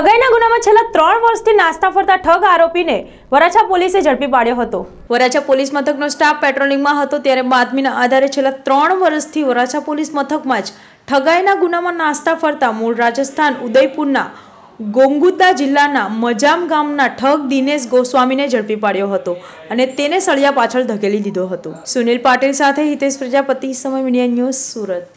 નાસ્તા ફરતા ઠગ આરોપીને વરાછા પોલીસે ઝડપી પાડ્યો હતો વરાછા પોલીસ મથકનો સ્ટાફ પેટ્રોલિંગમાં હતો ત્યારે બાતમીના આધારે છેલ્લા ત્રણ વર્ષથી વરાછા પોલીસ મથકમાં જ ઠગાઈના ગુનામાં નાસ્તા ફરતા મૂળ રાજસ્થાન ઉદયપુરના ગોંગુતા જિલ્લાના મજામ ગામના ઠગ દિનેશ ગોસ્વામીને ઝડપી પાડ્યો હતો અને તેને સળિયા પાછળ ધકેલી દીધો હતો સુનિલ પાટીલ સાથે હિતેશ પ્રજાપતિ સમય મીડિયા ન્યૂઝ સુરત